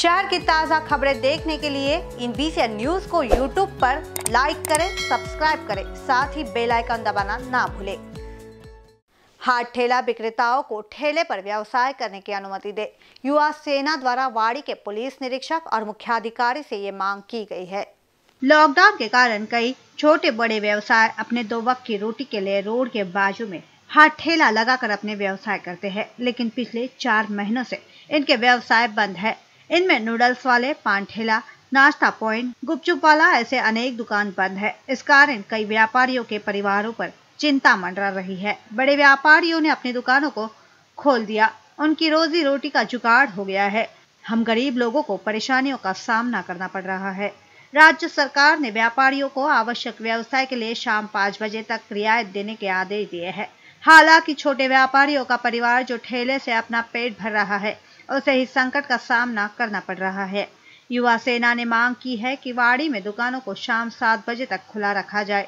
शहर की ताज़ा खबरें देखने के लिए इन बीसी न्यूज को यूट्यूब पर लाइक करें सब्सक्राइब करें साथ ही बेल आइकन दबाना ना भूलें हाथ ठेला विक्रेताओं को ठेले पर व्यवसाय करने की अनुमति दे युवा सेना द्वारा वाड़ी के पुलिस निरीक्षक और मुख्याधिकारी से ये मांग की गई है लॉकडाउन के कारण कई छोटे बड़े व्यवसाय अपने दो वक्त की रोटी के लिए रोड के बाजू में हाथ ठेला लगाकर अपने व्यवसाय करते हैं लेकिन पिछले चार महीनों से इनके व्यवसाय बंद है इनमें नूडल्स वाले पान ठेला नाश्ता पॉइंट गुपचुप वाला ऐसे अनेक दुकान बंद है इस कारण कई व्यापारियों के परिवारों पर चिंता मंडरा रही है बड़े व्यापारियों ने अपनी दुकानों को खोल दिया उनकी रोजी रोटी का जुगाड़ हो गया है हम गरीब लोगों को परेशानियों का सामना करना पड़ रहा है राज्य सरकार ने व्यापारियों को आवश्यक व्यवसाय के लिए शाम पाँच बजे तक रियायत देने के आदेश दिए हैं हालांकि छोटे व्यापारियों का परिवार जो ठेले से अपना पेट भर रहा है उसे ही संकट का सामना करना पड़ रहा है युवा सेना ने मांग की है कि वाड़ी में दुकानों को शाम सात बजे तक खुला रखा जाए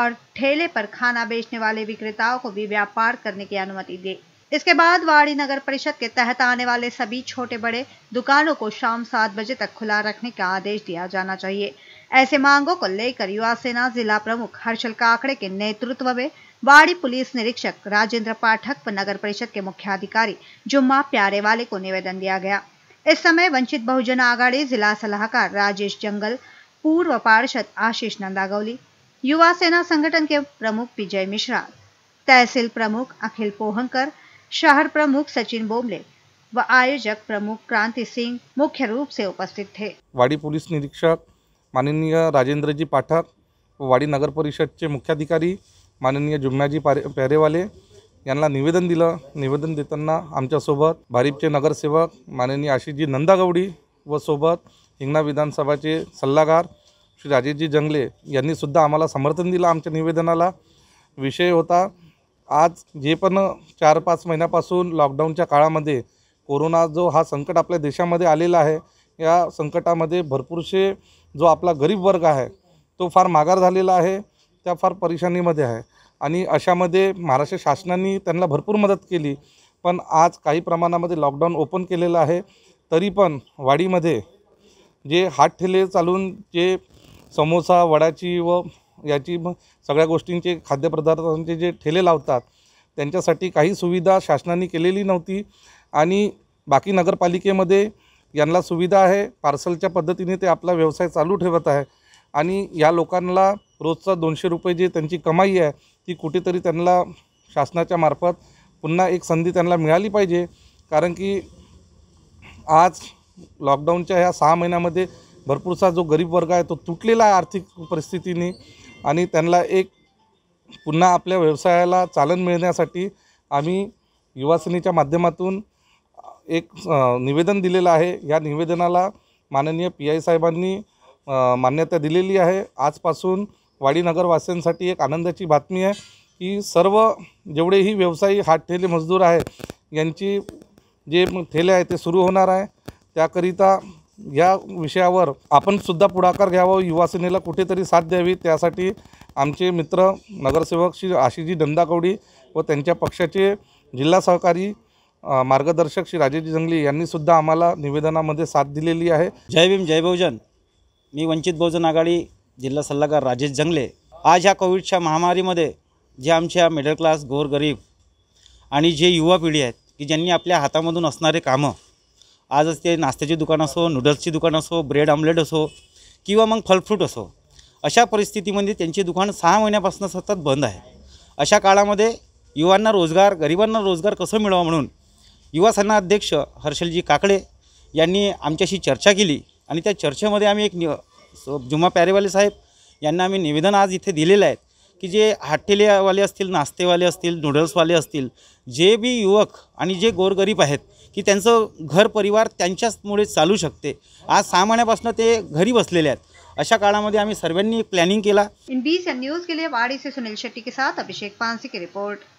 और ठेले पर खाना बेचने वाले विक्रेताओं को भी व्यापार करने की अनुमति दे इसके बाद वाड़ी नगर परिषद के तहत आने वाले सभी छोटे बड़े दुकानों को शाम सात बजे तक खुला रखने का आदेश दिया जाना चाहिए ऐसे मांगों को लेकर युवा सेना जिला प्रमुख हर्षल काकड़े के नेतृत्व में वाड़ी पुलिस निरीक्षक राजेंद्र पाठक व नगर परिषद के मुख्याधिकारी जुम्मा प्यारे वाले को निवेदन दिया गया इस समय वंचित बहुजन आघाड़ी जिला सलाहकार राजेश जंगल पूर्व पार्षद आशीष नंदागौली युवा सेना संगठन के प्रमुख विजय मिश्रा तहसील प्रमुख अखिल पोहंकर शहर प्रमुख सचिन बोमले व आयोजक प्रमुख क्रांति सिंह मुख्य रूप से उपस्थित थे वाड़ी पुलिस निरीक्षक माननीय राजेंद्र जी पाठक वाड़ी नगर परिषद के मुख्याधिकारी माननीय जुम्म्याजी पारे पॅरेवाले यांना निवेदन दिलं निवेदन देताना आमच्यासोबत भारिपचे नगरसेवक माननीय आशिषजी नंदागवडी व सोबत हिंगणा विधानसभाचे सल्लागार श्री राजेशजी जंगले यांनीसुद्धा आम्हाला समर्थन दिलं आमच्या निवेदनाला विषय होता आज जे पण चार पाच महिन्यापासून लॉकडाऊनच्या काळामध्ये कोरोना जो हा संकट आपल्या देशामध्ये आलेला आहे या संकटामध्ये भरपूरसे जो आपला गरीब वर्ग आहे तो फार माघार झालेला आहे त्या फार परेशानीमध्ये आहे आणि अशामध्ये महाराष्ट्र शासनाने त्यांना भरपूर मदत केली पण आज काही प्रमाणामध्ये लॉकडाऊन ओपन केलेलं आहे तरी पण वाडीमध्ये जे हात ठेले चालून जे समोसा वडाची व याची सगळ्या गोष्टींचे खाद्यपदार्थांचे जे ठेले लावतात त्यांच्यासाठी काही सुविधा शासनाने केलेली नव्हती आणि बाकी नगरपालिकेमध्ये यांना सुविधा आहे पार्सलच्या पद्धतीने ते आपला व्यवसाय चालू ठेवत आहे आणि या लोकांना रोजचा दोनशे रुपये जे त्यांची कमाई आहे ती कुठेतरी त्यांना शासनाच्या मार्फत पुन्हा एक संधी त्यांना मिळाली पाहिजे कारण की आज लॉकडाऊनच्या ह्या सहा महिन्यामध्ये भरपूरसा जो गरीब वर्ग आहे तो तुटलेला आहे आर्थिक परिस्थितीने आणि त्यांना एक पुन्हा आपल्या व्यवसायाला चालन मिळण्यासाठी आम्ही युवासेनेच्या माध्यमातून एक निवेदन दिलेलं आहे या निवेदनाला माननीय पी आय साहेबांनी मान्यता दिलेली आहे आजपासून वाडीनगरवासियांसाठी एक आनंदाची बातमी आहे की सर्व जेवढेही व्यवसायी हात ठेले मजदूर आहेत यांची जे ठेले आहे ते सुरू होणार आहे त्याकरिता या विषयावर आपणसुद्धा पुढाकार घ्यावा युवासेनेला कुठेतरी साथ द्यावी त्यासाठी आमचे मित्र नगरसेवक श्री आशिजी दंदाकवडी व त्यांच्या पक्षाचे जिल्हा सहकारी मार्गदर्शक श्री राजेजी जंगली यांनीसुद्धा आम्हाला निवेदनामध्ये साथ दिलेली आहे जय भीम जय बहुजन मी वंचित बहुजन आघाडी जिल्हा सल्लागार राजेश जंगले आज ह्या कोविडच्या महामारीमध्ये जे आमच्या मिडल क्लास गोरगरीब आणि जे युवा पिढी आहेत की ज्यांनी आपल्या हातामधून असणारे कामं आजच ते नाश्त्याची दुकान असो नूडल्सची दुकान असो ब्रेड ऑमलेट असो किंवा मग फलफ्रूट असो अशा परिस्थितीमध्ये त्यांची दुकान सहा महिन्यापासून सतत बंद आहे अशा काळामध्ये युवांना रोजगार गरिबांना रोजगार कसं मिळावा म्हणून युवा सेना अध्यक्ष हर्षलजी काकडे यांनी आमच्याशी चर्चा केली आणि त्या चर्चेमध्ये आम्ही एक सो जुमा प्यारेवाले साहेब यांना आम्ही निवेदन आज इथे दिलेलं आहे की जे हाटेलेवाले असतील नाश्तेवाले असतील नूडल्सवाले असतील जे बी युवक आणि जे गोरगरीब आहेत की त्यांचं घर परिवार त्यांच्याचमुळे चालू शकते आज सहा महिन्यापासून ते घरी बसलेले आहेत अशा काळामध्ये आम्ही सर्वांनी प्लॅनिंग केला इन बी न्यूज के लिए सुनील शेट्टी के साथ अभिषेक पानसी की रिपोर्ट